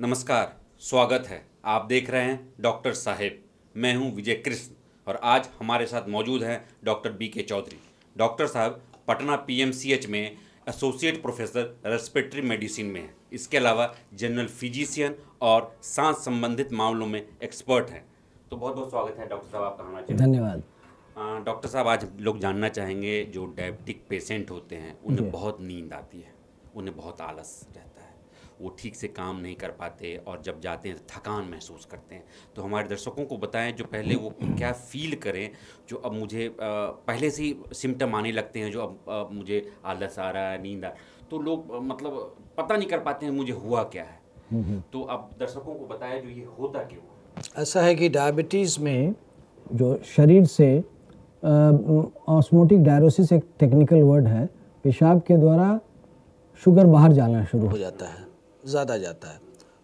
नमस्कार स्वागत है आप देख रहे हैं डॉक्टर साहेब मैं हूं विजय कृष्ण और आज हमारे साथ मौजूद हैं डॉक्टर बी के चौधरी डॉक्टर साहब पटना पीएमसीएच में एसोसिएट प्रोफेसर रेस्पिरेटरी मेडिसिन में हैं इसके अलावा जनरल फिजिशियन और सांस संबंधित मामलों में एक्सपर्ट हैं तो बहुत बहुत स्वागत है डॉक्टर साहब आपका हमारा धन्यवाद डॉक्टर साहब आज लोग जानना चाहेंगे जो डायबिटिक पेशेंट होते हैं उन्हें बहुत नींद आती है उन्हें बहुत आलस रहता है वो ठीक से काम नहीं कर पाते और जब जाते हैं तो थकान महसूस करते हैं तो हमारे दर्शकों को बताएं जो पहले वो क्या फील करें जो अब मुझे पहले से ही सिम्टम आने लगते हैं जो अब, अब मुझे आलस आ रहा है नींद आ तो लोग मतलब पता नहीं कर पाते हैं मुझे हुआ क्या है हम्म, हम्म। तो अब दर्शकों को बताएं जो ये होता क्यों ऐसा है कि डायबिटीज़ में जो शरीर से ऑस्मोटिक डायरोसिस एक टेक्निकल वर्ड है पेशाब के द्वारा शुगर बाहर जाना शुरू हो जाता है ज़्यादा जाता है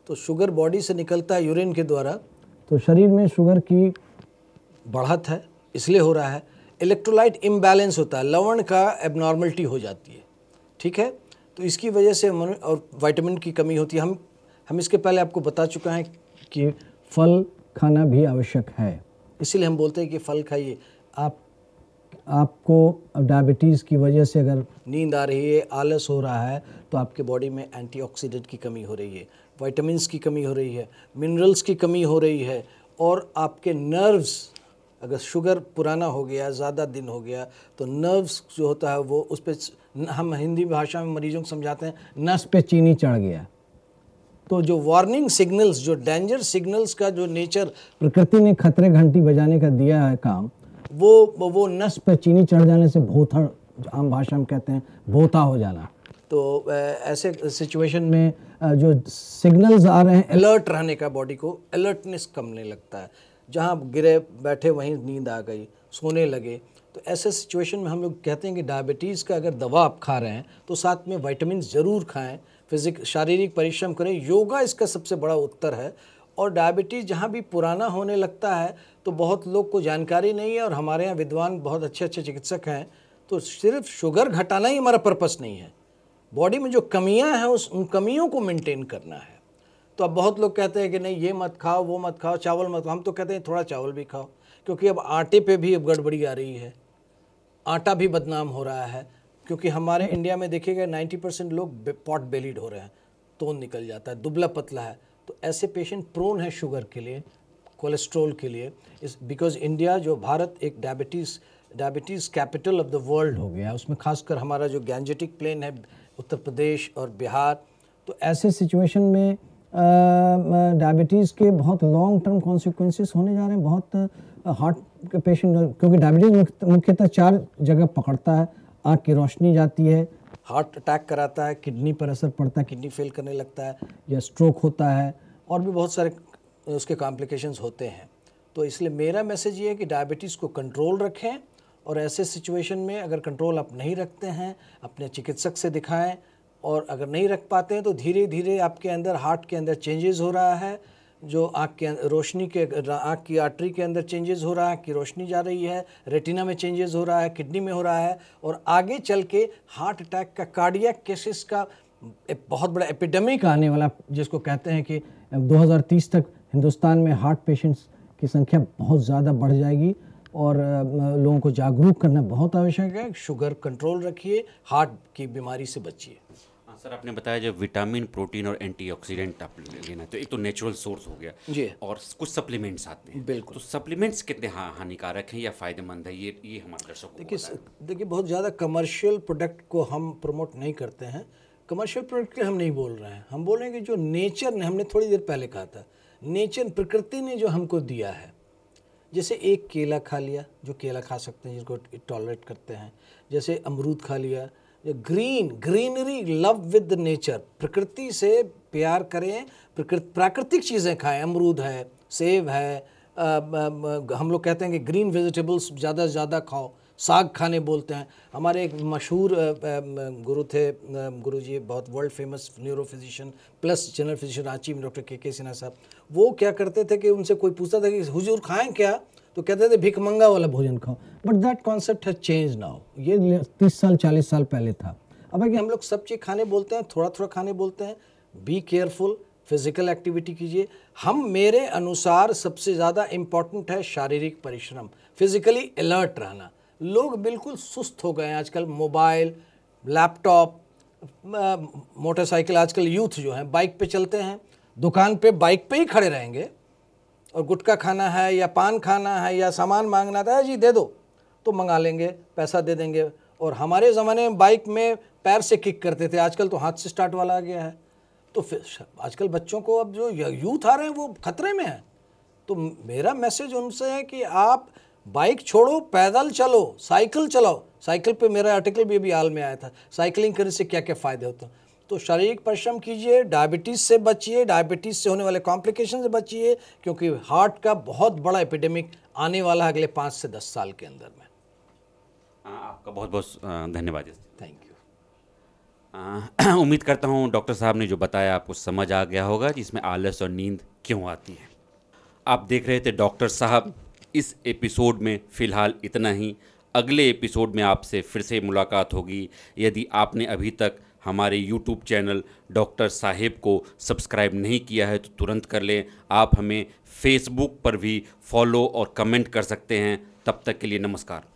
तो शुगर बॉडी से निकलता है यूरिन के द्वारा तो शरीर में शुगर की बढ़त है इसलिए हो रहा है इलेक्ट्रोलाइट इम्बैलेंस होता है लवण का एबनॉर्मलिटी हो जाती है ठीक है तो इसकी वजह से और वाइटामिन की कमी होती है हम हम इसके पहले आपको बता चुका है कि फल खाना भी आवश्यक है इसीलिए हम बोलते हैं कि फल खाइए आप आपको डायबिटीज़ की वजह से अगर नींद आ रही है आलस हो रहा है तो आपके बॉडी में एंटीऑक्सीडेंट की कमी हो रही है वाइटामस की कमी हो रही है मिनरल्स की कमी हो रही है और आपके नर्व्स अगर शुगर पुराना हो गया ज़्यादा दिन हो गया तो नर्व्स जो होता है वो उस पर हम हिंदी भाषा में मरीजों को समझाते हैं नस पे चीनी चढ़ गया तो जो वार्निंग सिग्नल्स जो डेंजर सिग्नल्स का जो नेचर प्रकृति ने खतरे घंटी बजाने का दिया है काम वो वो नस पे चीनी चढ़ जाने से भोथड़ आम भाषा में कहते हैं भोता हो जाना तो ऐसे सिचुएशन में जो सिग्नल्स आ रहे हैं अलर्ट रहने का बॉडी को अलर्टनेस कमने लगता है जहाँ गिरे बैठे वहीं नींद आ गई सोने लगे तो ऐसे सिचुएशन में हम लोग कहते हैं कि डायबिटीज़ का अगर दवा आप खा रहे हैं तो साथ में वाइटमिन ज़रूर खाएं फिजिक शारीरिक परिश्रम करें योगा इसका सबसे बड़ा उत्तर है और डायबिटीज़ जहाँ भी पुराना होने लगता है तो बहुत लोग को जानकारी नहीं है और हमारे यहाँ विद्वान बहुत अच्छे अच्छे चिकित्सक हैं तो सिर्फ शुगर घटाना ही हमारा पर्पस नहीं है बॉडी में जो कमियाँ हैं उस उन कमियों को मेंटेन करना है तो अब बहुत लोग कहते हैं कि नहीं ये मत खाओ वो मत खाओ चावल मत खाओ हम तो कहते हैं थोड़ा चावल भी खाओ क्योंकि अब आटे पे भी अब गड़बड़ी आ रही है आटा भी बदनाम हो रहा है क्योंकि हमारे इंडिया में देखिएगा नाइन्टी परसेंट लोग पॉट बेलीड हो रहे हैं तोन निकल जाता है दुबला पतला है तो ऐसे पेशेंट प्रोन है शुगर के लिए कोलेस्ट्रोल के लिए इस बिकॉज इंडिया जो भारत एक diabetes diabetes capital of the world हो गया उसमें खासकर हमारा जो गैंजेटिक प्लेन है उत्तर प्रदेश और बिहार तो ऐसे सिचुएशन में डायबिटीज़ के बहुत लॉन्ग टर्म कॉन्सिक्वेंसेस होने जा रहे हैं बहुत हार्ट के पेशेंट क्योंकि डायबिटीज़ मुख्यतः चार जगह पकड़ता है आँख की रोशनी जाती है हार्ट अटैक कराता है किडनी पर असर पड़ता है किडनी फेल करने लगता है या स्ट्रोक होता है और भी बहुत सारे उसके कॉम्प्लिकेशंस होते हैं तो इसलिए मेरा मैसेज ये है कि डायबिटीज़ को कंट्रोल रखें और ऐसे सिचुएशन में अगर कंट्रोल आप नहीं रखते हैं अपने चिकित्सक से दिखाएं और अगर नहीं रख पाते हैं तो धीरे धीरे आपके अंदर हार्ट के अंदर चेंजेस हो रहा है जो आँख के अं-, रोशनी के अं-, आँख की आर्टरी के अंदर चेंजेस हो रहा है की रोशनी जा रही है रेटिना में चेंजेस हो रहा है किडनी में हो रहा है और आगे चल के हार्ट अटैक का कार्डियक केसेस का एक बहुत बड़ा एपिडेमिक आने वाला जिसको कहते हैं कि 2030 तक हिंदुस्तान में हार्ट पेशेंट्स की संख्या बहुत ज़्यादा बढ़ जाएगी और लोगों को जागरूक करना बहुत आवश्यक है शुगर कंट्रोल रखिए हार्ट की बीमारी से बचिए सर आपने बताया जब विटामिन प्रोटीन और एंटीऑक्सीडेंट आप लेना तो एक तो नेचुरल सोर्स हो गया जी और कुछ सप्लीमेंट्स आते हैं बिल्कुल तो सप्लीमेंट्स कितने हाँ, हानिकारक हैं या फायदेमंद है ये ये हमारे दर्शकों देखिए देखिए बहुत ज़्यादा कमर्शियल प्रोडक्ट को हम प्रमोट नहीं करते हैं कमर्शियल प्रोडक्ट के हम नहीं बोल रहे हैं हम बोल रहे हैं कि जो नेचर ने हमने थोड़ी देर पहले कहा था नेचर प्रकृति ने जो हमको दिया है जैसे एक केला खा लिया जो केला खा सकते हैं जिसको टॉलरेट करते हैं जैसे अमरूद खा लिया green greenery love with nature प्रकृति से प्यार करें प्रकृति प्राकृतिक चीज़ें खाएं अमरूद है सेब है आ, आ, आ, हम लोग कहते हैं कि ग्रीन वेजिटेबल्स ज़्यादा से ज़्यादा खाओ साग खाने बोलते हैं हमारे एक मशहूर गुरु थे गुरु जी बहुत world famous neuro physician plus general physician Ranchi में डॉक्टर के के सिन्हा साहब वो क्या करते थे कि उनसे कोई पूछता था कि हुजूर खाएं क्या तो कहते थे भिकमंगा वाला भोजन खाओ but that concept has change now ये तीस साल चालीस साल पहले था अब भाई कि हम लोग सब चीज़ खाने बोलते हैं थोड़ा थोड़ा खाने बोलते हैं बी केयरफुल फिजिकल एक्टिविटी कीजिए हम मेरे अनुसार सबसे ज़्यादा इम्पॉर्टेंट है शारीरिक परिश्रम फिजिकली अलर्ट रहना लोग बिल्कुल सुस्त हो गए हैं आजकल मोबाइल लैपटॉप मोटरसाइकिल आजकल यूथ जो हैं बाइक पे चलते हैं दुकान पे बाइक पे ही खड़े रहेंगे और गुटखा खाना है या पान खाना है या सामान मांगना था तो जी दे दो तो मंगा लेंगे पैसा दे देंगे और हमारे ज़माने में बाइक में पैर से किक करते थे आजकल तो हाथ से स्टार्ट वाला आ गया है तो फिर आजकल बच्चों को अब जो यूथ आ रहे हैं वो खतरे में है तो मेरा मैसेज उनसे है कि आप बाइक छोड़ो पैदल चलो साइकिल चलाओ साइकिल पे मेरा आर्टिकल भी अभी हाल में आया था साइकिलिंग करने से क्या क्या फ़ायदे होते हैं तो शारीरिक परिश्रम कीजिए डायबिटीज़ से बचिए डायबिटीज़ से होने वाले कॉम्प्लिकेशन से बचिए क्योंकि हार्ट का बहुत बड़ा एपिडेमिक आने वाला है अगले पाँच से दस साल के अंदर में हाँ, आपका बहुत बहुत धन्यवाद थैंक यू उम्मीद करता हूँ डॉक्टर साहब ने जो बताया आपको समझ आ गया होगा जिसमें आलस और नींद क्यों आती है आप देख रहे थे डॉक्टर साहब इस एपिसोड में फ़िलहाल इतना ही अगले एपिसोड में आपसे फिर से मुलाकात होगी यदि आपने अभी तक हमारे यूट्यूब चैनल डॉक्टर साहेब को सब्सक्राइब नहीं किया है तो तुरंत कर लें आप हमें फेसबुक पर भी फॉलो और कमेंट कर सकते हैं तब तक के लिए नमस्कार